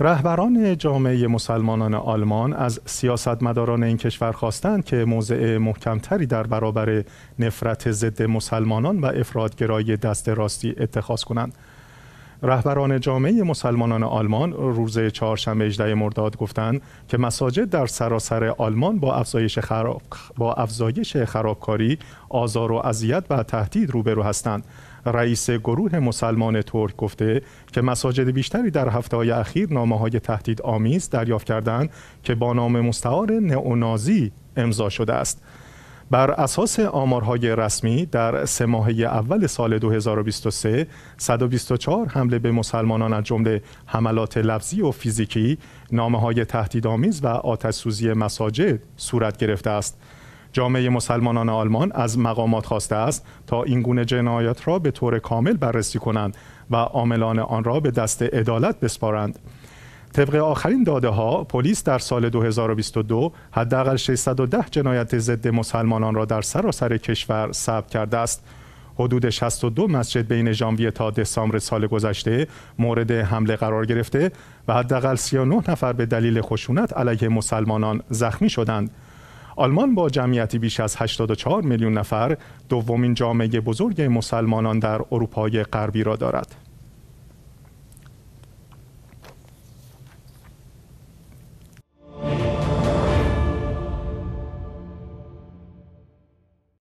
رهبران جامعه مسلمانان آلمان از سیاستمداران این کشور خواستند که موضع محکمتری در برابر نفرت ضد مسلمانان و افرادگرای دست راستی اتخاذ کنند رهبران جامعه مسلمانان آلمان روز چهارشنبه 18 مرداد گفتند که مساجد در سراسر آلمان با افزایش خراب... با افزایش خرابکاری، آزار و اذیت و تهدید روبرو هستند. رئیس گروه مسلمان ترک گفته که مساجد بیشتری در هفته اخیر نامه های تهدید آمیز دریافت کردند که با نام مستعار نئونازی امضا شده است. بر اساس آمارهای رسمی در سه ماهه اول سال 2023 124 حمله به مسلمانان از جمله حملات لفظی و فیزیکی، نامه های تهدیدآمیز و آتشسوزی مساجد صورت گرفته است. جامعه مسلمانان آلمان از مقامات خواسته است تا این گونه جنایات را به طور کامل بررسی کنند و عاملان آن را به دست عدالت بسپارند. طبق آخرین داده ها پلیس در سال 2022 حداقل 610 جنایت ضد مسلمانان را در سراسر کشور ثبت کرده است. حدود 62 مسجد بین ژانویه تا دسامبر سال گذشته مورد حمله قرار گرفته و حداقل 39 نفر به دلیل خشونت علیه مسلمانان زخمی شدند. آلمان با جمعیتی بیش از 84 میلیون نفر دومین جامعه بزرگ مسلمانان در اروپای غربی را دارد.